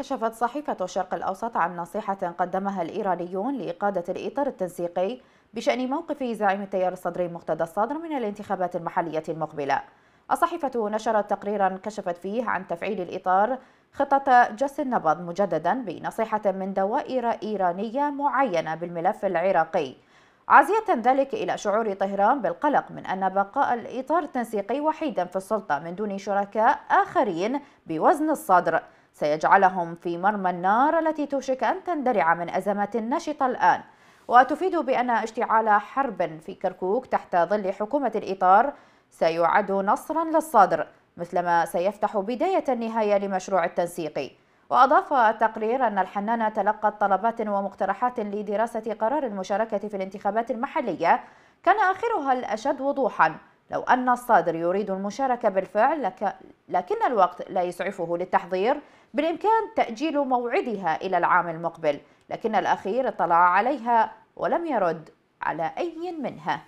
كشفت صحيفة الشرق الأوسط عن نصيحة قدمها الإيرانيون لإقادة الإطار التنسيقي بشأن موقف زعيم التيار الصدري مقتدى الصدر من الانتخابات المحلية المقبلة الصحيفة نشرت تقريرا كشفت فيه عن تفعيل الإطار خطة جس النبض مجددا بنصيحة من دوائر إيرانية معينة بالملف العراقي عازية ذلك إلى شعور طهران بالقلق من أن بقاء الإطار التنسيقي وحيدا في السلطة من دون شركاء آخرين بوزن الصدر سيجعلهم في مرمى النار التي توشك أن تندرع من أزمة نشطة الآن وتفيد بأن اشتعال حرب في كركوك تحت ظل حكومة الإطار سيعد نصرا للصدر مثلما سيفتح بداية النهاية لمشروع التنسيق وأضاف التقرير أن الحنانة تلقت طلبات ومقترحات لدراسة قرار المشاركة في الانتخابات المحلية كان آخرها الأشد وضوحاً لو أن الصادر يريد المشاركة بالفعل لك لكن الوقت لا يسعفه للتحضير بالإمكان تأجيل موعدها إلى العام المقبل لكن الأخير اطلع عليها ولم يرد على أي منها